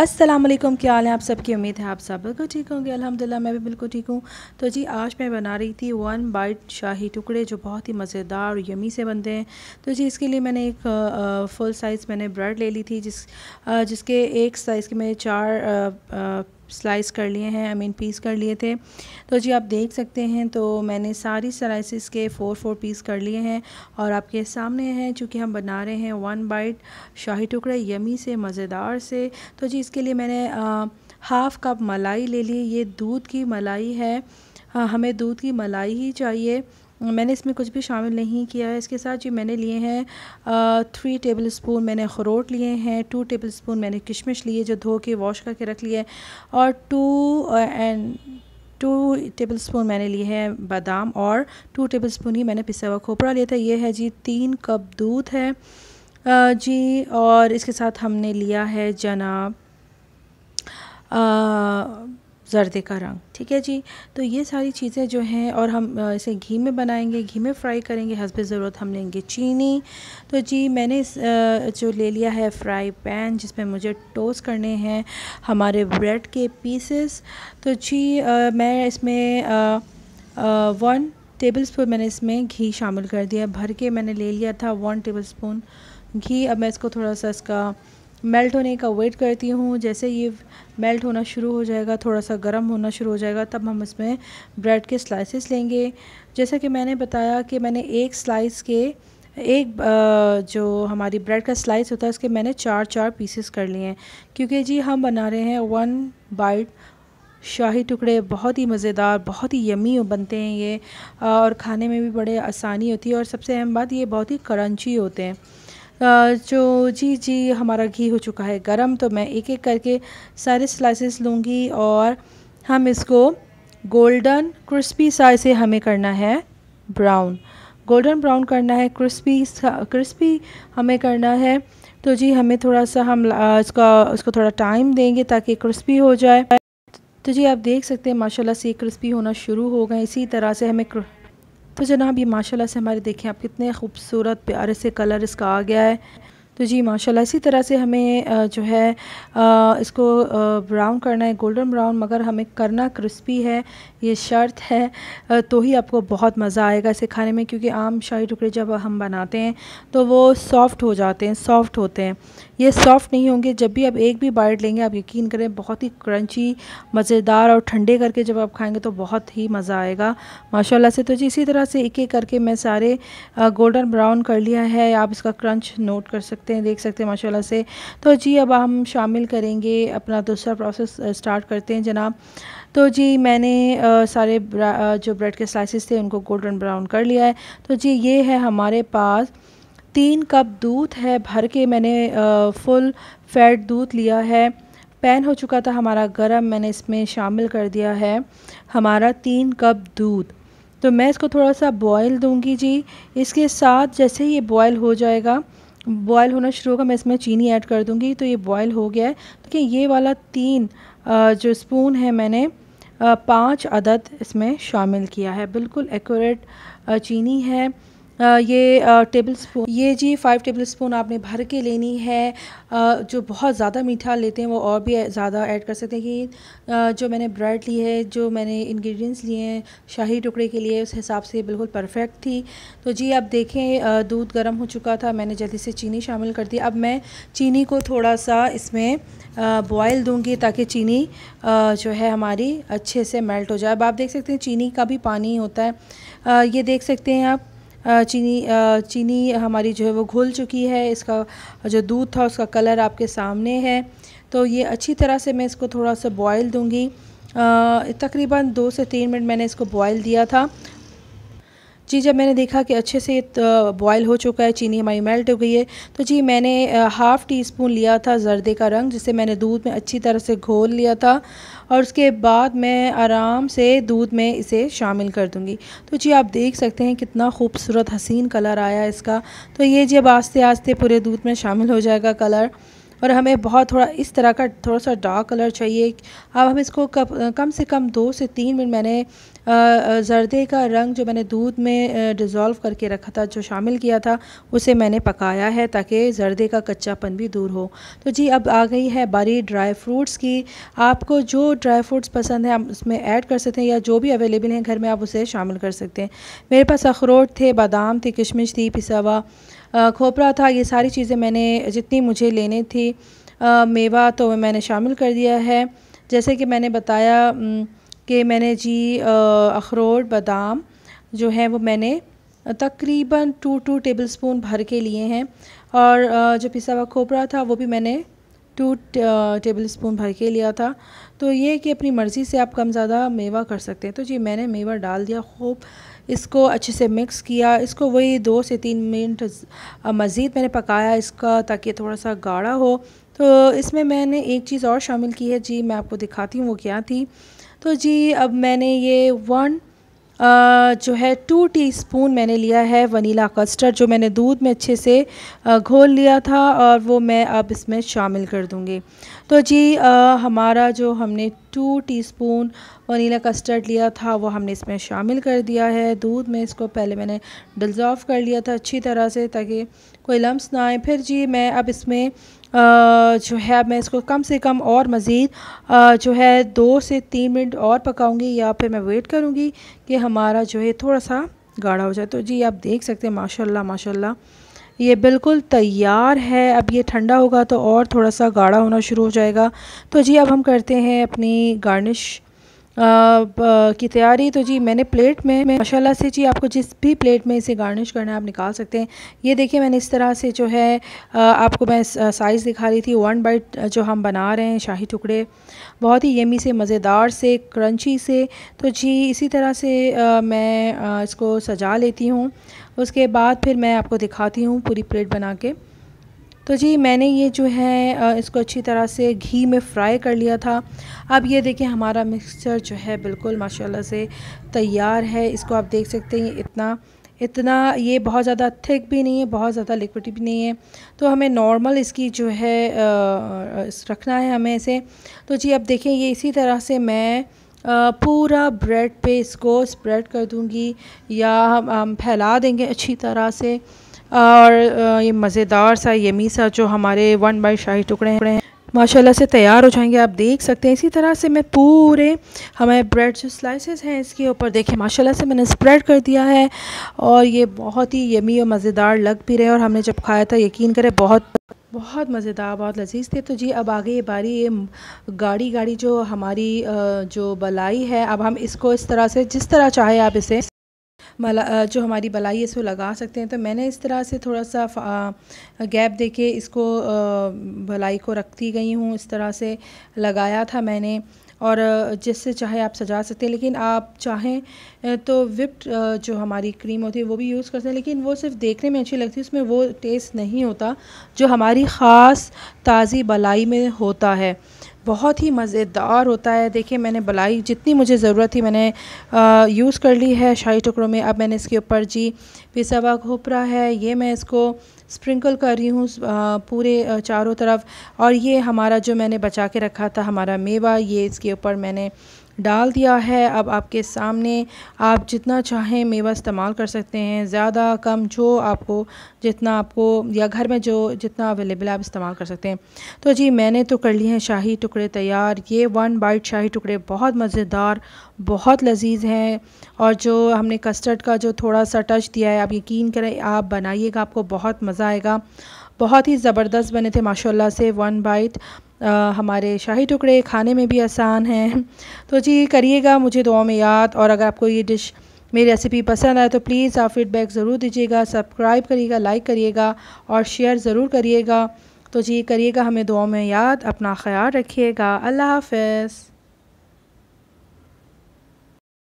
असलम क्या हाल है आप सबकी उम्मीद है आप सब बिल्कुल ठीक होंगे अल्हम्दुलिल्लाह मैं भी बिल्कुल ठीक हूँ तो जी आज मैं बना रही थी वन बाइट शाही टुकड़े जो बहुत ही मज़ेदार और यमी से बनते हैं तो जी इसके लिए मैंने एक फुल साइज़ मैंने ब्रेड ले ली थी जिस जिसके एक साइज़ के मैंने चार स्लाइस कर लिए हैं आई मीन पीस कर लिए थे तो जी आप देख सकते हैं तो मैंने सारी स्लाइसिस के फ़ोर फोर पीस कर लिए हैं और आपके सामने हैं चूँकि हम बना रहे हैं वन बाइट शाही टुकड़े यमी से मज़ेदार से तो जी इसके लिए मैंने हाफ़ कप मलाई ले ली ये दूध की मलाई है हमें दूध की मलाई ही चाहिए मैंने इसमें कुछ भी शामिल नहीं किया है इसके साथ जी मैंने लिए हैं थ्री टेबल स्पून मैंने अखरोट लिए हैं टू टेबल स्पून मैंने किशमिश लिए जो धो के वॉश करके रख लिए और two and two tablespoon मैंने लिए हैं बादाम और टू टेबल स्पून ही मैंने पिसा हुआ खोपड़ा लिया था ये है जी तीन कप दूध है जी और इसके साथ हमने लिया है जना जर्दे का रंग ठीक है जी तो ये सारी चीज़ें जो हैं और हम इसे घी में बनाएंगे घी में फ्राई करेंगे हसब ज़रूरत हम लेंगे चीनी तो जी मैंने इस जो ले लिया है फ्राई पैन जिसमें मुझे टोस्ट करने हैं हमारे ब्रेड के पीसेस तो जी आ, मैं इसमें आ, आ, वन टेबल स्पून मैंने इसमें घी शामिल कर दिया भर के मैंने ले लिया था वन टेबल स्पून घी अब मैं इसको थोड़ा सा इसका मेल्ट होने का वेट करती हूँ जैसे ये मेल्ट होना शुरू हो जाएगा थोड़ा सा गर्म होना शुरू हो जाएगा तब हम इसमें ब्रेड के स्लाइसेस लेंगे जैसा कि मैंने बताया कि मैंने एक स्लाइस के एक जो हमारी ब्रेड का स्लाइस होता है उसके मैंने चार चार पीसेस कर लिए हैं क्योंकि जी हम बना रहे हैं वन बाइट शाही टुकड़े बहुत ही मज़ेदार बहुत ही यमी बनते हैं ये और खाने में भी बड़े आसानी होती है और सबसे अहम बात ये बहुत ही करंची होते हैं जो जी जी हमारा घी हो चुका है गरम तो मैं एक एक करके सारे स्लाइसेस लूँगी और हम इसको गोल्डन क्रिस्पी सा इसे हमें करना है ब्राउन गोल्डन ब्राउन करना है क्रिस्पी क्रिस्पी हमें करना है तो जी हमें थोड़ा सा हम इसका उसको थोड़ा टाइम देंगे ताकि क्रिस्पी हो जाए तो जी आप देख सकते हैं माशाल्लाह से क्रिस्पी होना शुरू हो गए इसी तरह से हमें तो जनाब ये माशाल्लाह से हमारे देखें आप कितने खूबसूरत प्यारे से कलर इसका आ गया है तो जी माशाल्लाह इसी तरह से हमें जो है इसको ब्राउन करना है गोल्डन ब्राउन मगर हमें करना क्रिस्पी है ये शर्त है तो ही आपको बहुत मज़ा आएगा इसे खाने में क्योंकि आम शाही टुकड़े जब हम बनाते हैं तो वो सॉफ़्ट हो जाते हैं सॉफ़्ट होते हैं ये सॉफ़्ट नहीं होंगे जब भी आप एक भी बाइट लेंगे आप यकीन करें बहुत ही क्रंची मज़ेदार और ठंडे करके जब आप खाएँगे तो बहुत ही मज़ा आएगा माशाल्लाह से तो जी इसी तरह से एक एक करके मैं सारे गोल्डन ब्राउन कर लिया है आप इसका क्रंच नोट कर सकते सकते हैं देख सकते हैं माशाल्लाह से तो जी अब हम शामिल करेंगे अपना दूसरा प्रोसेस स्टार्ट करते हैं जनाब तो जी मैंने आ, सारे जो ब्रेड के स्लाइसिस थे उनको गोल्डन ब्राउन कर लिया है तो जी ये है हमारे पास तीन कप दूध है भर के मैंने आ, फुल फैट दूध लिया है पैन हो चुका था हमारा गरम मैंने इसमें शामिल कर दिया है हमारा तीन कप दूध तो मैं इसको थोड़ा सा बॉयल दूंगी जी इसके साथ जैसे ही ये बॉयल हो जाएगा बॉयल होना शुरू होगा मैं इसमें चीनी ऐड कर दूँगी तो ये बॉयल हो गया है देखिए तो ये वाला तीन जो स्पून है मैंने पाँच अदद इसमें शामिल किया है बिल्कुल एक्यूरेट चीनी है ये टेबल स्पून ये जी फाइव टेबल स्पून आपने भर के लेनी है जो बहुत ज़्यादा मीठा लेते हैं वो और भी ज़्यादा ऐड कर सकते हैं कि जो मैंने ब्रेड ली है जो मैंने इंग्रेडिएंट्स लिए हैं शाही टुकड़े के लिए उस हिसाब से बिल्कुल परफेक्ट थी तो जी आप देखें दूध गर्म हो चुका था मैंने जल्दी से चीनी शामिल कर दी अब मैं चीनी को थोड़ा सा इसमें बॉयल दूँगी ताकि चीनी जो है हमारी अच्छे से मेल्ट हो जाए अब आप देख सकते हैं चीनी का भी पानी होता है ये देख सकते हैं आप चीनी चीनी हमारी जो है वो घुल चुकी है इसका जो दूध था उसका कलर आपके सामने है तो ये अच्छी तरह से मैं इसको थोड़ा सा बॉयल दूँगी तकरीबन दो से तीन मिनट मैंने इसको बॉयल दिया था जी जब मैंने देखा कि अच्छे से बॉयल हो चुका है चीनी हमारी मेल्ट हो गई है तो जी मैंने हाफ़ टी स्पून लिया था जर्दे का रंग जिसे मैंने दूध में अच्छी तरह से घोल लिया था और उसके बाद मैं आराम से दूध में इसे शामिल कर दूँगी तो जी आप देख सकते हैं कितना खूबसूरत हसीन कलर आया इसका तो ये जी अब आस्ते आस्ते पूरे दूध में शामिल हो जाएगा कलर और हमें बहुत थोड़ा इस तरह का थोड़ा सा डार्क कलर चाहिए अब हम इसको कप कम से कम दो से तीन मिनट मैंने ज़रदे का रंग जो मैंने दूध में डिज़ोल्व करके रखा था जो शामिल किया था उसे मैंने पकाया है ताकि ज़रदे का कच्चापन भी दूर हो तो जी अब आ गई है बारी ड्राई फ्रूट्स की आपको जो ड्राई फ्रूट्स पसंद है आप उसमें ऐड कर सकते हैं या जो भी अवेलेबल हैं घर में आप उसे शामिल कर सकते हैं मेरे पास अखरोट थे बादाम थे किशमिश थी पिसावा खोपरा था ये सारी चीज़ें मैंने जितनी मुझे लेनी थी मेवा तो मैंने शामिल कर दिया है जैसे कि मैंने बताया कि मैंने जी अखरोट बादाम जो है वो मैंने तकरीबन टू टू टेबल स्पून भर के लिए हैं और जो पिसा हुआ खोपरा था वो भी मैंने टू टेबल स्पून भर के लिया था तो ये है कि अपनी मर्ज़ी से आप कम ज़्यादा मेवा कर सकते हैं तो जी मैंने मेवा डाल दिया खूब इसको अच्छे से मिक्स किया इसको वही दो से तीन मिनट मज़ीद मैंने पकाया इसका ताकि थोड़ा सा गाढ़ा हो तो इसमें मैंने एक चीज़ और शामिल की है जी मैं आपको दिखाती हूँ वो क्या थी तो जी अब मैंने ये वन आ, जो है टू टीस्पून मैंने लिया है वनीला कस्टर्ड जो मैंने दूध में अच्छे से घोल लिया था और वो मैं अब इसमें शामिल कर दूँगी तो जी आ, हमारा जो हमने टू टीस्पून वनीला कस्टर्ड लिया था वो हमने इसमें शामिल कर दिया है दूध में इसको पहले मैंने डिज़ॉल्व कर लिया था अच्छी तरह से ताकि कोई लम्स ना आए फिर जी मैं अब इसमें आ, जो है मैं इसको कम से कम और मज़ीद जो है दो से तीन मिनट और पकाऊंगी या फिर मैं वेट करूंगी कि हमारा जो है थोड़ा सा गाढ़ा हो जाए तो जी आप देख सकते हैं माशाल्लाह माशाल्लाह ये बिल्कुल तैयार है अब ये ठंडा होगा तो और थोड़ा सा गाढ़ा होना शुरू हो जाएगा तो जी अब हम करते हैं अपनी गार्निश की तैयारी तो जी मैंने प्लेट में, माशाल्लाह से जी आपको जिस भी प्लेट में इसे गार्निश करना है आप निकाल सकते हैं ये देखिए मैंने इस तरह से जो है आपको मैं साइज़ दिखा रही थी वन बाइट जो हम बना रहे हैं शाही टुकड़े बहुत ही यमी से मज़ेदार से क्रंची से तो जी इसी तरह से आ, मैं आ, इसको सजा लेती हूँ उसके बाद फिर मैं आपको दिखाती हूँ पूरी प्लेट बना के तो जी मैंने ये जो है इसको अच्छी तरह से घी में फ्राई कर लिया था अब ये देखें हमारा मिक्सचर जो है बिल्कुल माशाल्लाह से तैयार है इसको आप देख सकते हैं इतना इतना ये बहुत ज़्यादा थिक भी नहीं है बहुत ज़्यादा लिक्विड भी नहीं है तो हमें नॉर्मल इसकी जो है रखना है हमें इसे तो जी अब देखें ये इसी तरह से मैं पूरा ब्रेड पे इसको स्प्रेड कर दूँगी या हम फैला देंगे अच्छी तरह से और ये मज़ेदार सा यमी सा जो हमारे वन बाई शाही टुकड़े हैं माशाल्लाह से तैयार हो जाएंगे आप देख सकते हैं इसी तरह से मैं पूरे हमारे ब्रेड जो स्लाइसेस हैं इसके ऊपर देखें माशाल्लाह से मैंने स्प्रेड कर दिया है और ये बहुत ही यमी और मज़ेदार लग भी रहे और हमने जब खाया था यकीन करें बहुत बहुत मज़ेदार बहुत लजीज थे तो जी अब आगे ये बारी ये गाड़ी गाड़ी जो हमारी जो बलाई है अब हम इसको इस तरह से जिस तरह चाहे आप इसे मला जो हमारी बलाई है इसको लगा सकते हैं तो मैंने इस तरह से थोड़ा सा गैप दे के इसको भलाई को रखती गई हूँ इस तरह से लगाया था मैंने और जिससे चाहे आप सजा सकते हैं लेकिन आप चाहें तो विप्ड जो हमारी क्रीम होती है वो भी यूज़ करते हैं लेकिन वो सिर्फ देखने में अच्छी लगती है उसमें वो टेस्ट नहीं होता जो हमारी ख़ास ताज़ी बलाई में होता है बहुत ही मज़ेदार होता है देखिए मैंने बलाई जितनी मुझे ज़रूरत थी मैंने यूज़ कर ली है शाही टुकड़ों में अब मैंने इसके ऊपर जी पिसा हुआ खोपरा है ये मैं इसको स्प्रिंकल कर रही हूँ पूरे चारों तरफ और ये हमारा जो मैंने बचा के रखा था हमारा मेवा ये इसके ऊपर मैंने डाल दिया है अब आपके सामने आप जितना चाहें मेवा इस्तेमाल कर सकते हैं ज़्यादा कम जो आपको जितना आपको या घर में जो जितना अवेलेबल आप इस्तेमाल कर सकते हैं तो जी मैंने तो कर लिए हैं शाही टुकड़े तैयार ये वन बाइट शाही टुकड़े बहुत मज़ेदार बहुत लजीज हैं और जो हमने कस्टर्ड का जो थोड़ा सा टच दिया है आप यकीन करें आप बनाइएगा आपको बहुत मज़ा आएगा बहुत ही ज़बरदस्त बने थे माशाल्लाह से वन बाइट हमारे शाही टुकड़े खाने में भी आसान हैं तो जी करिएगा मुझे दुआ में याद और अगर आपको ये डिश मेरी रेसिपी पसंद आए तो प्लीज़ आप फीडबैक ज़रूर दीजिएगा सब्सक्राइब करिएगा लाइक करिएगा और शेयर ज़रूर करिएगा तो जी करिएगा हमें दुआ में याद अपना ख्याल रखिएगा अल्लाह हाफ